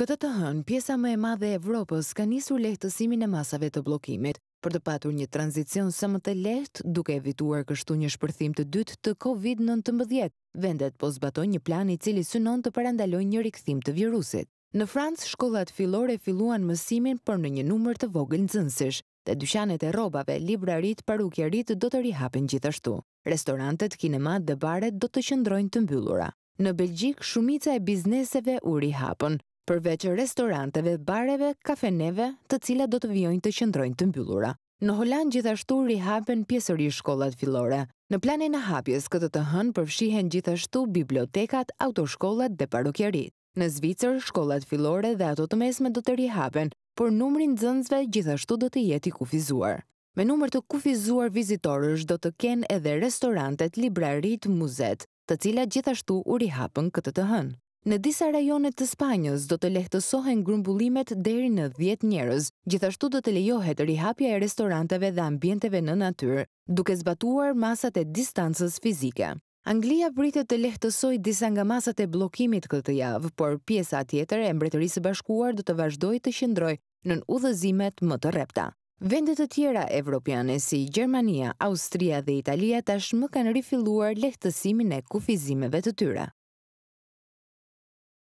Këtë të hënë, pjesa më e madhe e Evropës ka nisur lehtësimin e masave të blokimit, për të patur një tranzicion së më të lehtë duke evituar kështu një shpërthim të dytë të COVID-19, vendet po zbatoj një plan i cili synon të parandaloj një rikëthim të virusit. Në Francë, shkollat filore filuan mësimin për në një numër të vogël zënsish, dhe dyqanet e robave, librarit, parukjarit do të rihapin gjithashtu. Restorantet, kinemat dhe baret do të qëndrojnë të mbyllura. Në Belgjik, shumica e bizneseve u rihapën, përveç restoranteve, bareve, kafeneve të cilat do të vjojnë të qëndrojnë të mbyllura. Në Holandë gjithashtu rihapen pjesëri shkollat filore. Në planin e hapjes këtë të hënë përfshihen gjithashtu bibliotekat, autoshkollat dhe parukjerit. Në Zvicër, shkollat filore dhe ato të mesme do të rihapen, por numrin zëndzve gjithashtu do të jeti kufizuar. Me numër të kufizuar vizitorës do të ken edhe restorantet, librarit, muzet, të cila gjithashtu u rihapen këtë të hënë. Në disa rajonet të Spanjës do të lehtësohen grumbullimet deri në 10 njerëz. Gjithashtu do të lejohet rihapja e restoranteve dhe ambienteve në natyrë, duke zbatuar masat e distancës fizike. Anglia vritë të lehtësoj disa nga masat e bllokimit këtë javë, por pjesa tjetër e Mbretërisë së Bashkuar do të vazhdoj të qëndrojë në udhëzimet më të repta. Vendet të tjera evropiane si Gjermania, Austria dhe Italia tashmë kanë rifiluar lehtësimin e kufizimeve të tyre.